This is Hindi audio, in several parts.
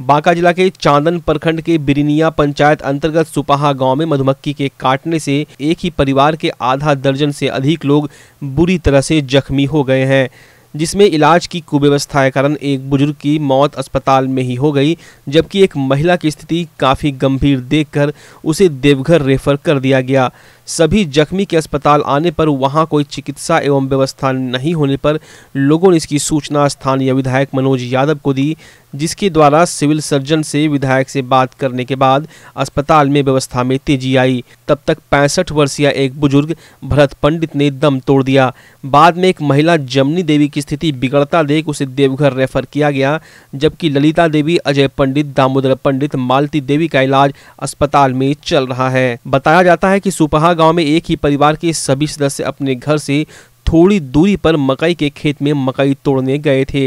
बांका जिला के चांदन प्रखंड के बिरिनिया पंचायत अंतर्गत सुपाहा गांव में मधुमक्खी के काटने से एक ही परिवार के आधा दर्जन से अधिक लोग बुरी तरह से जख्मी हो गए हैं जिसमें इलाज की कुव्यवस्था के कारण एक बुजुर्ग की मौत अस्पताल में ही हो गई जबकि एक महिला की स्थिति काफ़ी गंभीर देखकर उसे देवघर रेफर कर दिया गया सभी जख्मी के अस्पताल आने पर वहां कोई चिकित्सा एवं व्यवस्था नहीं होने पर लोगों ने इसकी सूचना स्थानीय विधायक मनोज यादव को दी जिसके द्वारा सिविल सर्जन से विधायक से बात करने के बाद अस्पताल में व्यवस्था में तेजी आई तब तक पैंसठ वर्षीय एक बुजुर्ग भरत पंडित ने दम तोड़ दिया बाद में एक महिला जमनी देवी की स्थिति बिगड़ता देख उसे देवघर रेफर किया गया जबकि ललिता देवी अजय पंडित दामोदर पंडित मालती देवी का इलाज अस्पताल में चल रहा है बताया जाता है कि सुपहा गांव में एक ही परिवार के सभी सदस्य अपने घर से थोड़ी दूरी पर मकई के खेत में मकई तोड़ने गए थे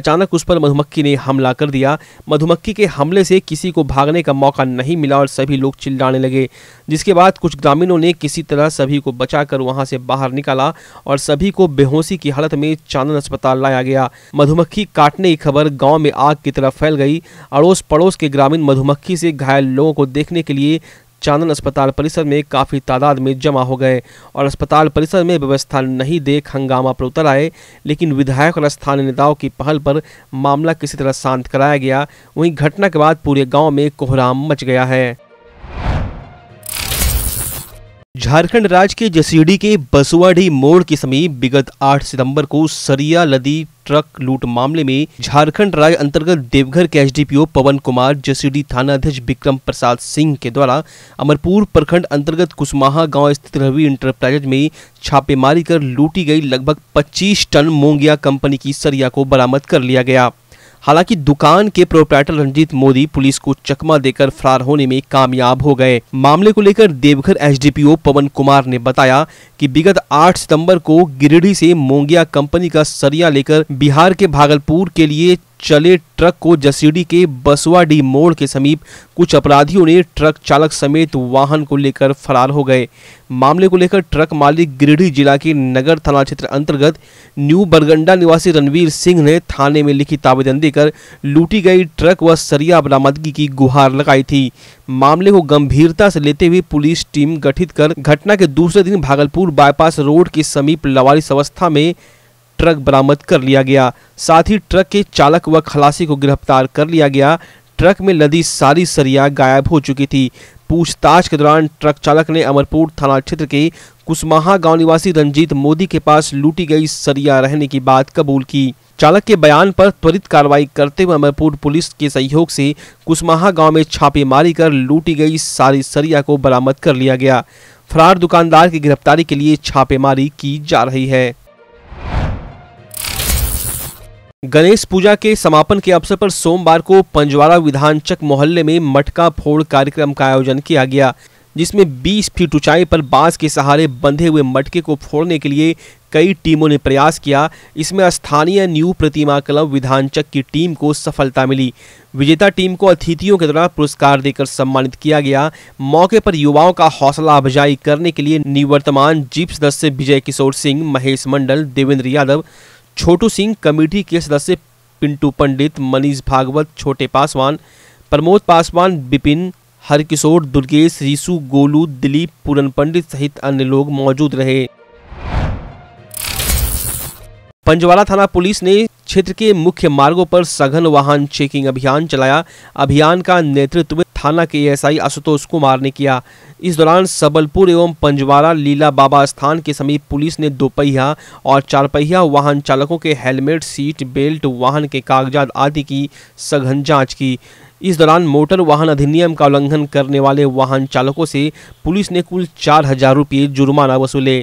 अचानक उस पर मधुमक्खी ने हमला कर दिया मधुमक्खी के हमले से किसी को भागने का मौका नहीं मिला और सभी लोग चिल्लाने लगे जिसके बाद कुछ ग्रामीणों ने किसी तरह सभी को बचाकर वहां से बाहर निकाला और सभी को बेहोशी की हालत में चांदन अस्पताल लाया गया मधुमक्खी काटने की खबर गाँव में आग की तरह फैल गई अड़ोस पड़ोस के ग्रामीण मधुमक्खी से घायल लोगों को देखने के लिए चांदन अस्पताल परिसर में काफ़ी तादाद में जमा हो गए और अस्पताल परिसर में व्यवस्था नहीं देख हंगामा पर उतर आए लेकिन विधायक और स्थानीय नेताओं की पहल पर मामला किसी तरह शांत कराया गया वहीं घटना के बाद पूरे गाँव में कोहराम मच गया है झारखंड राज्य के जसीडी के बसुआडी मोड़ के समीप विगत 8 सितंबर को सरिया लदी ट्रक लूट मामले में झारखंड राज्य अंतर्गत देवघर के एसडीपीओ पवन कुमार जसीडी थानाध्यक्ष विक्रम प्रसाद सिंह के द्वारा अमरपुर प्रखंड अंतर्गत कुसमाहा गांव स्थित रवि इंटरप्राइजेज में छापेमारी कर लूटी गई लगभग 25 टन मोंगिया कंपनी की सरिया को बरामद कर लिया गया हालांकि दुकान के प्रोपराइटर रंजीत मोदी पुलिस को चकमा देकर फरार होने में कामयाब हो गए मामले को लेकर देवघर एसडीपीओ पवन कुमार ने बताया कि विगत 8 सितंबर को गिरिडीह से मोंगिया कंपनी का सरिया लेकर बिहार के भागलपुर के लिए चले ट्रक को जसीडी के बसवाडी मोड़ के समीप कुछ अपराधियों ने ट्रक चालक समेत वाहन को लेकर फरार हो गए मामले को लेकर ट्रक मालिक गिरिडीह जिला के नगर थाना क्षेत्र अंतर्गत न्यू बरगंडा निवासी रणवीर सिंह ने थाने में लिखित आवेदन देकर लूटी गई ट्रक व सरिया बरामदगी की गुहार लगाई थी मामले को गंभीरता से लेते हुए पुलिस टीम गठित कर घटना के दूसरे दिन भागलपुर बाईपास रोड के समीप लवारिस अवस्था में ट्रक बरामद कर लिया गया साथ ही ट्रक के चालक व खलासी को गिरफ्तार कर लिया गया ट्रक में लदी सारी सरिया गायब हो चुकी थी पूछताछ के दौरान ट्रक चालक ने अमरपुर थाना क्षेत्र के कुसमाहा गांव निवासी रंजीत मोदी के पास लूटी गई सरिया रहने की बात कबूल की चालक के बयान पर त्वरित कार्रवाई करते हुए अमरपुर पुलिस के सहयोग से कुसमाहा गांव में छापेमारी कर लूटी गई सारी सरिया को बरामद कर लिया गया फरार दुकानदार की गिरफ्तारी के लिए छापेमारी की जा रही है गणेश पूजा के समापन के अवसर पर सोमवार को पंजवाड़ा विधानचक मोहल्ले में मटका फोड़ कार्यक्रम का आयोजन किया गया जिसमें 20 फीट ऊंचाई पर बांस के सहारे बंधे हुए मटके को फोड़ने के लिए कई टीमों ने प्रयास किया इसमें स्थानीय न्यू प्रतिमा क्लब विधानचक की टीम को सफलता मिली विजेता टीम को अतिथियों के द्वारा पुरस्कार देकर सम्मानित किया गया मौके पर युवाओं का हौसला अफजाई करने के लिए निवर्तमान जीप सदस्य विजय किशोर सिंह महेश मंडल देवेंद्र यादव छोटू सिंह कमेटी के सदस्य पिंटू पंडित मनीष भागवत छोटे पासवान प्रमोद पासवान बिपिन हरकिशोर दुर्गेश रीशु गोलू दिलीप पूरन पंडित सहित अन्य लोग मौजूद रहे पंजवाड़ा थाना पुलिस ने क्षेत्र के मुख्य मार्गों पर सघन वाहन चेकिंग अभियान चलाया अभियान का नेतृत्व थाना के एएसआई आशुतोष कुमार ने किया इस दौरान सबलपुर एवं पंजवारा लीला बाबा स्थान के समीप पुलिस ने दोपहिया और चारपहिया वाहन चालकों के हेलमेट सीट बेल्ट वाहन के कागजात आदि की सघन जांच की इस दौरान मोटर वाहन अधिनियम का उल्लंघन करने वाले वाहन चालकों से पुलिस ने कुल चार हजार रुपये जुर्माना वसूले